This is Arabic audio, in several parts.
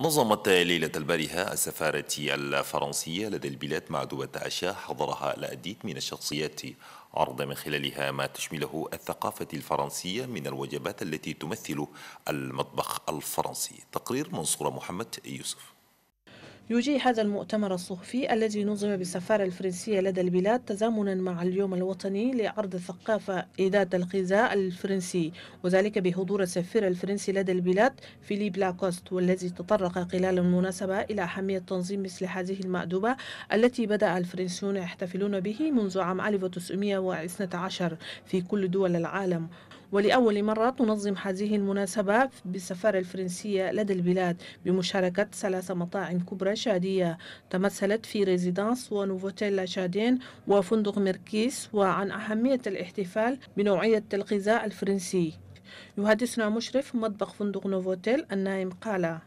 نظمت ليلة البارحة السفارة الفرنسية لدى البلاد مع دوبة عشاء حضرها العديد من الشخصيات عرض من خلالها ما تشمله الثقافة الفرنسية من الوجبات التي تمثل المطبخ الفرنسي تقرير منصورة محمد يوسف يجي هذا المؤتمر الصحفي الذي نظم بالسفارة الفرنسية لدى البلاد تزامنا مع اليوم الوطني لعرض الثقافة إذات الغذاء الفرنسي وذلك بحضور السفير الفرنسي لدى البلاد فيليب لاكوست والذي تطرق خلال المناسبة إلى أهمية تنظيم مثل هذه المأدبة التي بدأ الفرنسيون يحتفلون به منذ عام 1912 في كل دول العالم ولأول مرة تنظم هذه المناسبة بالسفارة الفرنسية لدى البلاد بمشاركة ثلاث مطاعم كبرى شادية تمثلت في ريزيدانس ونوفوتيلا شادين وفندق ميركيس وعن أهمية الاحتفال بنوعية الغذاء الفرنسي يحدثنا مشرف مطبخ فندق نوفوتيل النايم قال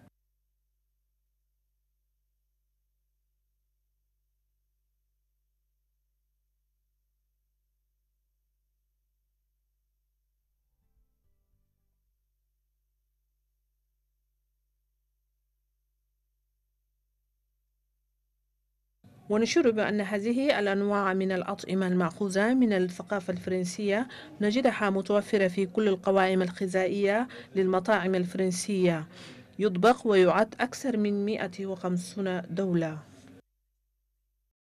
ونشير بأن هذه الأنواع من الأطعمة المأخوذة من الثقافة الفرنسية نجدها متوفرة في كل القوائم الغذائية للمطاعم الفرنسية يطبخ ويعد أكثر من 150 دولة